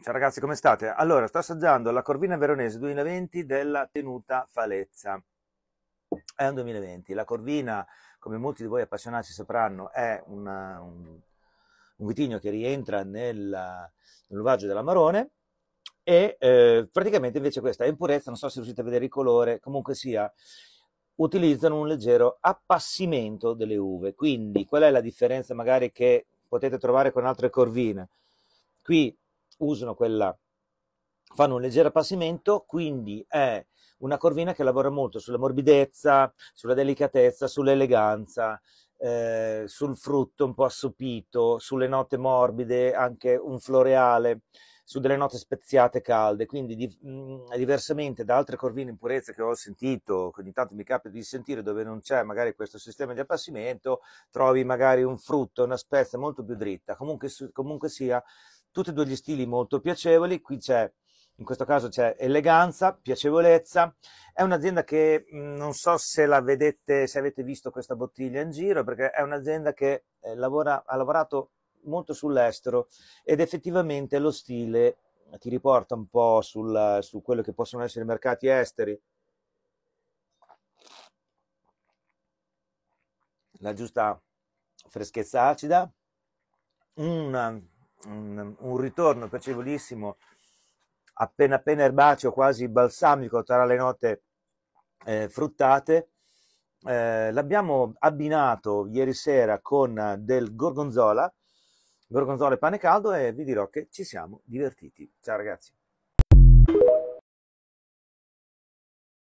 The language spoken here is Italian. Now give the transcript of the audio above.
Ciao ragazzi, come state? Allora, sto assaggiando la Corvina Veronese 2020 della tenuta Falezza. È un 2020. La Corvina, come molti di voi appassionati sapranno, è una, un, un, vitigno che rientra nel, nel Marone e eh, praticamente invece questa è in purezza, non so se riuscite a vedere il colore, comunque sia, utilizzano un leggero appassimento delle uve. Quindi qual è la differenza magari che potete trovare con altre corvine? Qui usano quella, fanno un leggero appassimento, quindi è una corvina che lavora molto sulla morbidezza, sulla delicatezza, sull'eleganza, eh, sul frutto un po' assopito, sulle note morbide, anche un floreale, su delle note speziate calde. Quindi, di, mh, mm, diversamente da altre corvine in purezza che ho sentito, che ogni tanto mi capita di sentire, dove non c'è magari questo sistema di appassimento, trovi magari un frutto, una spezia molto più dritta. Comunque, su, comunque sia, tutti e due gli stili molto piacevoli, qui c'è in questo caso c'è eleganza, piacevolezza. È un'azienda che mm, non so se la vedete, se avete visto questa bottiglia in giro, perché è un'azienda che eh, lavora, ha lavorato molto sull'estero ed effettivamente lo stile ti riporta un po' sul, su quello che possono essere i mercati esteri. La giusta freschezza acida, una un, un ritorno piacevolissimo, appena appena erbaceo, quasi balsamico tra le note eh, fruttate. Eh, l'abbiamo abbinato ieri sera con eh, del gorgonzola, gorgonzola e pane caldo e vi dirò che ci siamo divertiti. Ciao ragazzi!